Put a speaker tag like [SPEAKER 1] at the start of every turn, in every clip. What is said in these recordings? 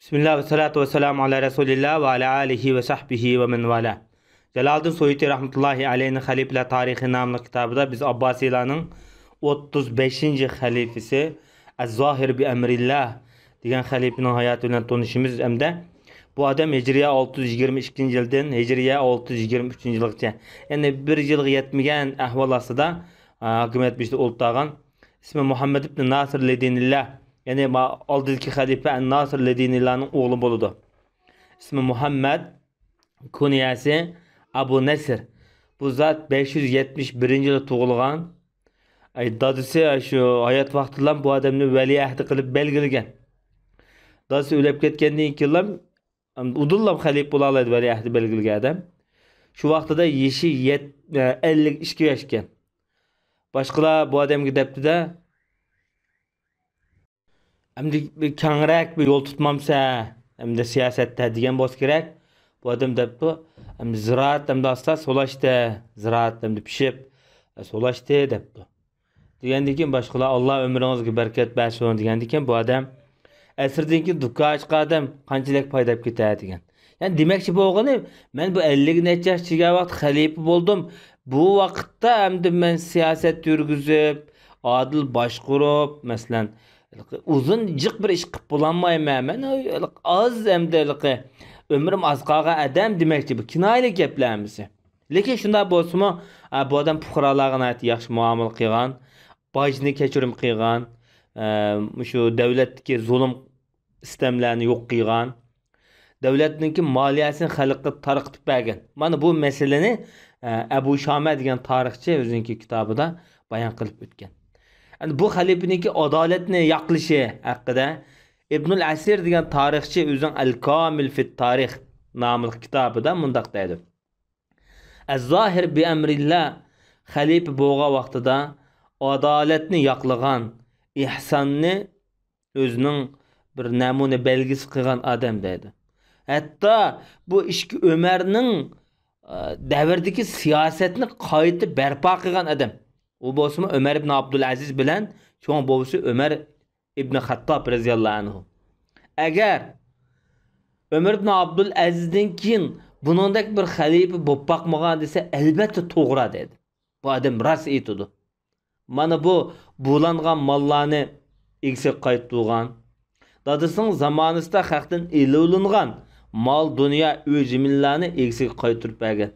[SPEAKER 1] Bismillah ve salatu ve biz Abbasilanın 35. halifesi Az-Zahir bi Emrillah hayatı bilan bu 622 623 1 Ismi ya'ni oldingi xalifa an nosir ladiniylarning o'g'li bo'ladi ismi muhammad kunyasi abu nasr bu zot besh yuz yetmish birinchi yili tug'ilgan dadisi shu hayot vaqtidan bu odamni valiahdi qilib belgilagan dadisi o'lib ketgandan keyin udullam xalif bo'la oladi valiahdi belgilagan odam shu vaqtida yeshi e, ellik ikki yoshga boshqalar bu odamga debdida endi kengroq bir yo'l tutmamsa endi siyosatda degan bo'lsa kerak bu odam debdi endi ziroat endi asta so'lashdi ziroat endi pishib so'lashdi debdi degandan keyin boshqalar alloh umringizga barkat bersin degandan keyin bu odam asrdan keyin do'kon ochgan qanchalik foyda olib ketadi degan ya'ni demakchi bo'lgani men bu ellik necha yosh chigan vaqt xalifa bo'ldim bu vaqtda endi men siyosat yurgizib odil boshqurib masalan uzun jiq bir ish qilib bo'lolmayman man oz hamda umrim oz qolgan odam demakchi bu kinoyali gaplarimiz lekin shunday bo'lsinmi bu odam fuqarolarga yaxshi muomala qilgan bojni kechirim qilgan shu davlatga zulm sistemlarni yo'q qilgan davlatniki moliyasini xalqqa tarqitib bergan mana bu masalani abu shoma degan tarixchi o'ziniki kitobida bayon qilib o'tgan yani bu xalifiniki adaletini yaklışı haqqında İbnül Əsir deyilən tarixçi özünün Əl-Kamil fit Tarix namlı kitabında mündəq deyir. Əz-Zahir bi əmrillah xəlifə boğa vaxtında adalətni yaqlığan, ihsanni özünün bir nümunə belgisi qılğan adam deyir. Hətta bu işki Ömərnin e, dəvirdəki siyasətni qayıtıb bərpa qılğan adam. u bo'lsimi umar ibn abdulaziz bilan cho'ng bovisi umar ibn hattob roziyallohu anhu agar umar ibn abdul azizdan keyin bunondak bir xalifa bo'lib boqmagan desa albatta to'g'ri dedi bu odam rost aytadi mana bu bulangan mollarni egsak qaytdirgan dadasining zamonasida haqdan ilovlangan mol dunyo uy zimillarni egsak qaytirib bergan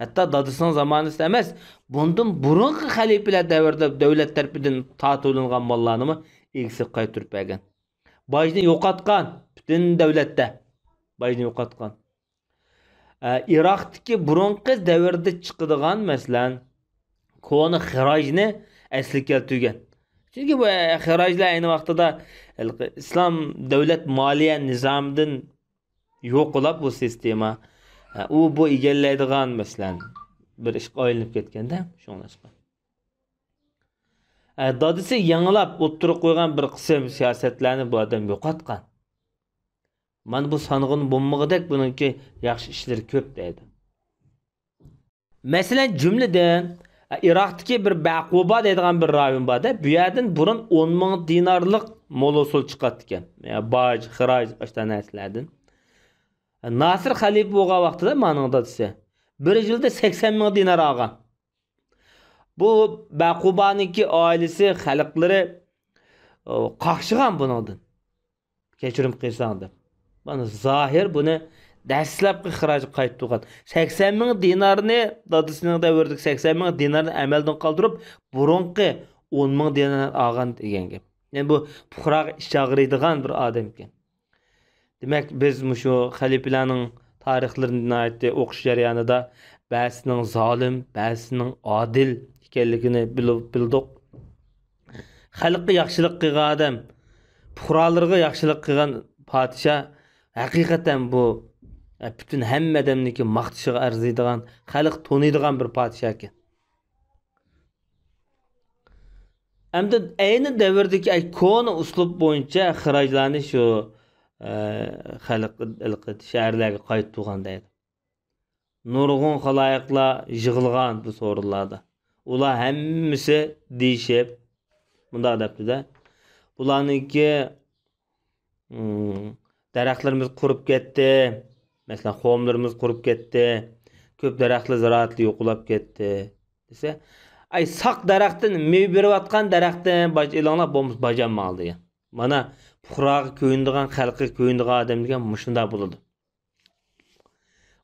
[SPEAKER 1] Hatta dodiston zamonasida emas bundan burungi xalifalar davrida davlat tarafidan totilingan mollarni egisib qaytirib bergan boyni yo'qotgan butun davlatda boyni yo'qotgan iroqdagi burungi davrda chiqadigan masalan koni xirojni asli keltirgan chunki bu e, xirojlar ayni vaqtida islom davlat moliya nizomidan yo'qlab bu sistema u bu egallaydigan masalan bir ish olinib ketganda narsa dodisi yangilab o'ttirib qo'ygan bir qism siyosatlarni bu odam yo'qotgan mana bu sang'in bo'lmag'idek buniki yaxshi ishlar ko'p deydi masalan jumladan iroqdagi bir baquba deydigan bir rayon borda bu yerdan burun o'n ming dinarlik molosul usul chiqadi ekan boj xiroj boshqa narsalardan Насыр халип оға вақты да маңында Бір жылды 80 мүл динар аға. Бұл бәқубаның ке айлысы халықлары қақшыған бұн алды. Кешірім қисанды. Бұны захир бұны дәсіліп қиқыражы қайтты оған. 80 мүл динарыны, да өрдік, 80 мүл динарыны әмелдің қалдырып, бұрың қи 10 мүл динар аған дегенге. Бұл пұқырақ шағырыдыған бір адам екен demak biz mushu xalifalarning tarixlarini o'qish jarayonida ba'zining zolim ba'zining odil ekanligini bildik xalqqa yaxshilik qilgan odam яқшылық yaxshilik qilgan podsha haqiqatan bu e, butun hamma odamniki maqtashiga arziydigan xalq to'niydigan bir podsha Әмді hamda ayni davrdagi kona uslub bo'yicha xalq ilqit shaharlarga qaytib turgan deydi nurg'un xaloyiqlar yig'ilgan bu so'rinlarda ular hammasi deyishib bundoq debdida bularniki mm, daraxtlarimiz qurib ketdi masalan xomlarimiz qurib ketdi ko'p daraxtli ziroatli yo'qolib ketdi desa ay saq daraxtdan meva berayotgan degan mana puhroga ko'yinadigan xalqqa ko'yinadigan odam degan mushunda bo'ladi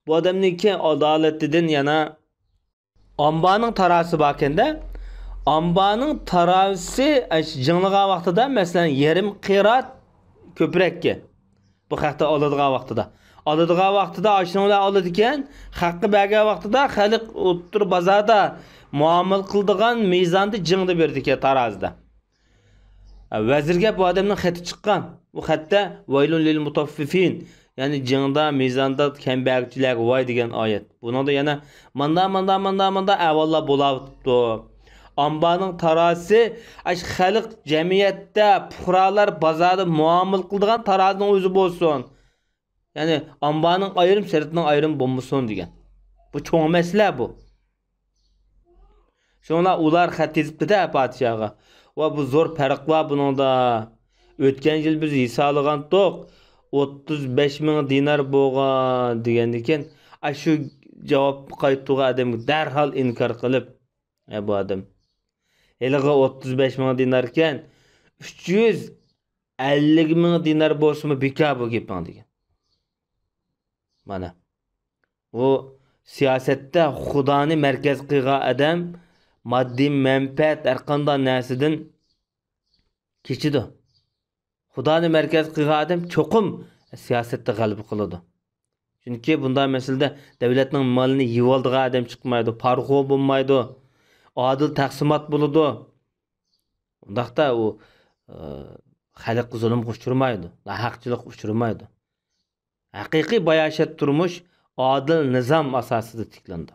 [SPEAKER 1] bu odamniki adolatidan yana ombaning tarasi bor ekanda ombaning tarasi jinglagan vaqtida masalan yarim qirat ko'prakka bu haqda oladigan vaqtida oladigan vaqtida oshnolar oladi ekan haqqi bergan vaqtida xalq o'tirib bozorda muomil qildigan mezonni jingni berdi ekan tarozida vazirga bu odamdan xati chiqqan bu xatda vaylun lil mutaffifin ya'ni jingda mezonda kambag'chilar voy degan oyat bunida yana manda manda manda manda avallar bo'lavotibdi ombaning tarozi xalq jamiyatda puhrolar bozorda muomil qiladigan tarozning o'zi bo'lsin ya'ni ombaning ayrim sirtning ayrim bo'lmasin degan bu cho'ng masala bu shunlar ular xat yozibdida podshoga va bu zo'r farq bor buningda o'tgan yil biz hisoblagandik o'ttiz besh ming dinar bo'lgan degan ekan shu javob qaytgan adam darhol inkor qilib bu odam haligi o'ttiz besh ming dinar ekan uch yuz ellik ming dinar bo'lsinmi bekor bu gaping degan mana u siyosatda xudoni markaz qilgan odam maddiy manfaat әрқанда нәрседен кечиди худони марказ кылган адам чоқым саясатты ғалиб қылады chunki bunday masalada davlatning molini yevoldigan odam chiqmaydi parxo bo'lmaydi odil taqsimot da o u e, xalqqa zulmga uchramaydi haqchilikqa uchramaydi Hakiki bayaşet turmush odil nizam asosida tiklandi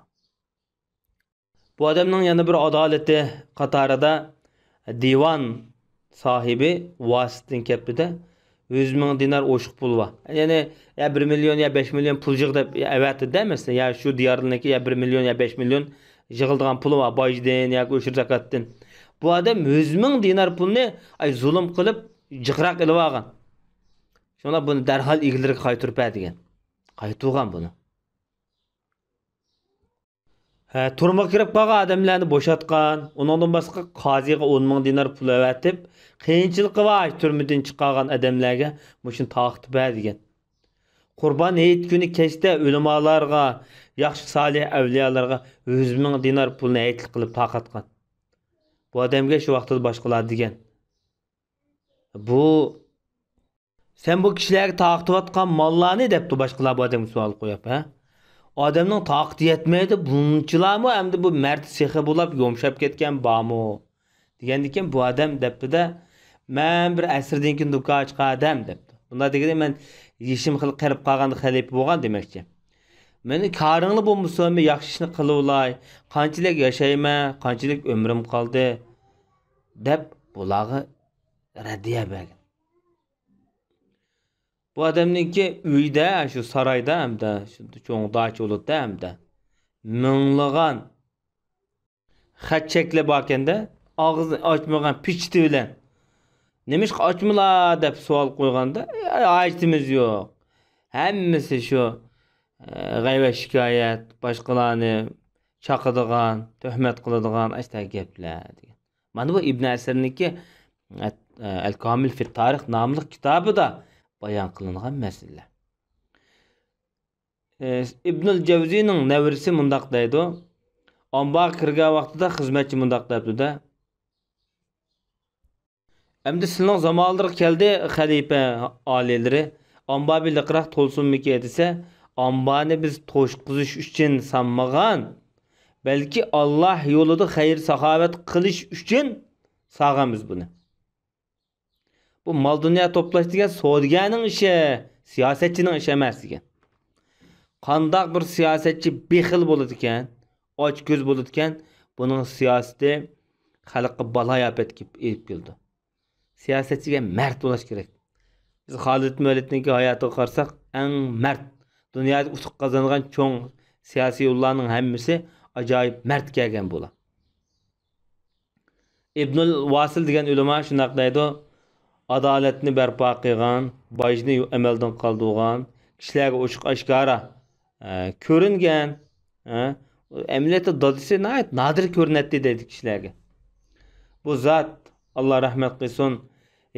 [SPEAKER 1] Бұ адамның яны бір адалеті қатарыда диван сахибі уасыттың кәпіде 100 мүн динар ошық пұл ба. я 1 миллион, я 5 миллион пұл жығды әвәті дәмесін, я шу диярдың я 1 миллион, я 5 миллион жығылдыған пұл ба, байжден, я көшір закаттын. Бұ адам 100 динар пұл ай зұлым қылып, жығырақ үліп аған. Шонлар бұны дәрхал игілдірік қайтырып әдіген. Қайтуған бұны. turmuga kirib qolgan odamlarni bo'shatgan undan boshqa qoziga o'n ming dinar pul avatib qiyinchilik va turmadan chiqqan odamlarga mushuni taqib degan qurbon hayit kuni kechda ulamolarga yaxshi solih avliyolarga yuz ming dinar pulni hayitlik qilib taqatgan bu odamga shu vaqtda boshqalar degan bu sen bu kishilarga taqitayotgan mollarni debdi boshqalar bu odamga savol qo'yib ha odamning toqati yetmaydi bunchilarmi endi bu mard sexi bo'lib yumshab ketgan bormi degandan bu odam debdida man bir asrdan keyin do'kon ochqadim debdi bunday deganda man yeshim xil qirib qolgan xalifa bo'lgan demakchi meni koringli bo'lmasanmi yaxshi ishni qiluvlay qanchalik yashayman qanchalik umrim qoldi deb bularga raddiya bergan Bu adamınki uyda, şu sarayda həm də, çoğdakı olubda həm də minglığan xət şəkli barkəndə ağzını açmağan piçdi bilən. Nəmiş açmıla deyə sual qoyğanda, e, acitimiz yox. Həmmisi şu e, ғайва şikayət, başqalarını çaqıdığan, töhmət qılıdığan əstə gəplər deyən. Mana bu İbn Əsirniki Əl-Kamil e, fi Tarix namlıq kitabı da bayan qilingan ee, Cevzi'nin nevrisi javziyning navrisi mundoq deydi ombaga kirgan vaqtida xizmatchi mundoq deyaptida endi geldi, zamonlar keldi xalifa oliylari tolsun biliqroq to'lsinmiki desa ombani biz to'shqizish uchun sanmagan balki olloh yo'lida xayir saxovat kılış üçün sog'amiz buni bu mol dunyo to'plash degan savdogarning ishi siyosatchining ishi emas ekan qandoq bir siyosatchi bexil bo'ladi ekan ochko'z bo'ladi ekan buning siyosati xalqqa balo yapet elib keldi siyosatchiga mard bo'lish kerak biz xolid muallidniki hayotiga qarasak eng mard dunyoda utuq qozongan cho'ng siyosiy siyosiylarning hammasi ajoyib mard kelgan bo'ladi ibnul vasil degan ulamo shundoq deydi ئادالەتنى بەرپا قىلغان، باجنى ئەمەلدىن قالدۇرغان، كىشىلەرگە ئوچۇق ئاشكارا كۆرۈنگەن. ئەمەلىيەتتە دادىسى ناھايىتى نادىر كۆرۈنەتتى دەيدۇ كىشىلەرگە. Bu zat Allah rahmet qilsin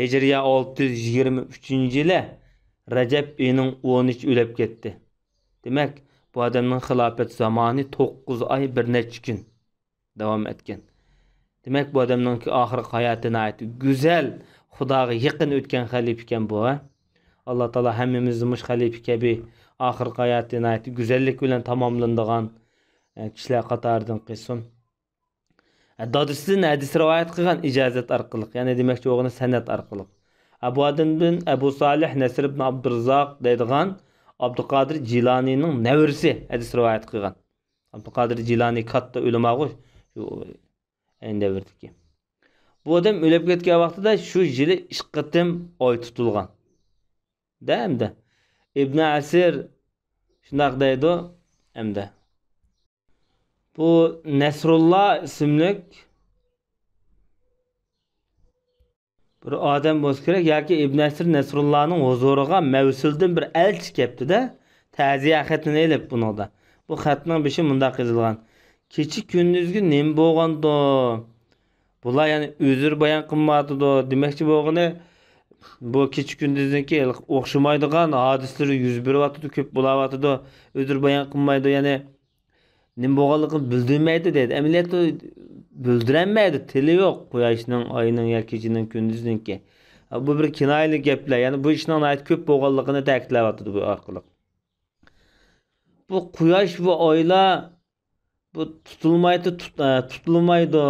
[SPEAKER 1] Hicriya 623 yili Rajab oyining 13 o'lib ketdi. Demak, bu odamning xilofat zamoni 9 oy bir necha kun davom etgan. Demak, bu odamning oxirgi hayoti nihoyat go'zal Худағы еқін өткен халиф екен бұл, а? Алла Таала һәммемизне мыш халиф кеби ахыр каятын айтып, гүзәллек белән тәмамландыган кишләр катардын кысын. Дадысын хадис риваят кылган иҗазат аркылы, яни демәкче огыны санат аркылы. Абу Адын Абу Салих Насир ибн Абдурзак дейдиган Абдукадир Жиланиның нәвирсе хадис риваят кылган. Абдукадир Жилани катта үлем агы, шу эндә bu odam o'lib ketgan vaqtida shu yili ishqitim oy tutilgan da hamda ibn asir shundoq deydi hamda bu nasrulloh ismli bir odam bo'lsa kerak yoki ibn asir nasrullohning huzuriga mavsildan bir elchi kelibdida ta'ziya xatini elib bunida bu xatning bishi mundoq yozilgan kecha kunduzgi nima bo'lgandi bular ya'ni uzr bayon do, demoqchi bo'lgani bu kech kunduzniki o'xshamaydigan hodislar yuz beryotidi ko'p bo'lyotidi uzr bayon qilmaydi ya'ni nima bo'lganligini bildirmaydi deydi amaliyotda bildirolmaydi tili yo'q quyoshning oyning yo kechaning kunduzniki bu bir kinoyali gaplar ya'ni bu ishning ko'p bo'lganligini ta'kidlayotidi bu orqali bu quyosh va oylar bu tutilmaydi e, tutilmaydi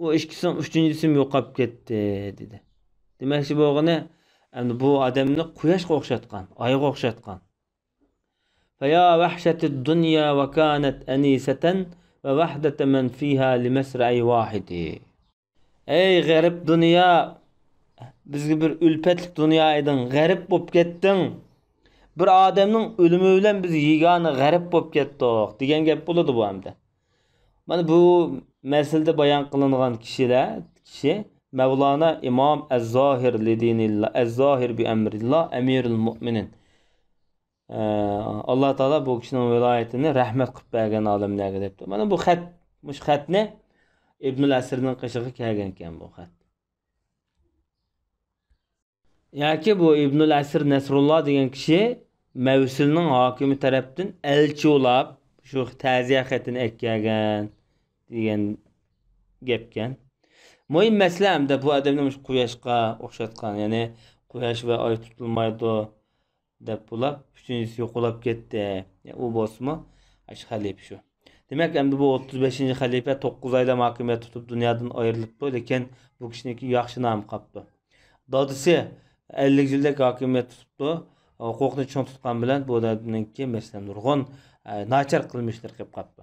[SPEAKER 1] O u ikkisini uchinchisi yo'qolib ketdi dedi Demek demakchi bo'lgani endi bu odamni quyoshga o'xshatgan oyga o'xshatgan فيا وحشة الدنيا وكانت أنيسة ووحدة من فيها لمسرع واحد ey g'arib dunyo bizga bir ulfatlik dunyo eding g'arib bo'lib ketding bir adamın o'limi bilan biz yegona g'arib bo'lib ketdik degan gap bo'ladi bu hamda mana bu Məsildə bəyan qılınğan kişilər, kişi Mevlana İmam Əz-Zahir lidinillah, Əz-Zahir bi əmrillah, Əmirül Müminin. Ee, Allah Taala bu kişinin vilayətini rəhmət qıb bəğən alimlərə deyibdi. Mana bu xət, məş xətni İbnül Əsirinin qışığı gələn ekan bu xət. Yoki bu İbnül Əsir Nəsrullah degan kishi Məvsilning hokimi tərəfindən elçi olab shu ta'ziya xətini aytgan. degan gap ekan mo'yin masala hamda bu odamni quyoshga o'xshatgan ya'ni quyosh va oy tutilmaydi deb bular uchinchisi yo'qolib ketdi u bosmi shu xalifa shu demak endi bu o'ttiz beshinchi xalifa to'qqiz oyda hokimiyat tutib dunyodan ayrilibdi lekin bu kishiniki yaxshi nom qolibdi dodisi ellik yildak hokimiyat tutibdi huquqni cho'n tutgan bilan bu odamniki masalan nurg'un e, nachar qilmishlar qilib qolibdi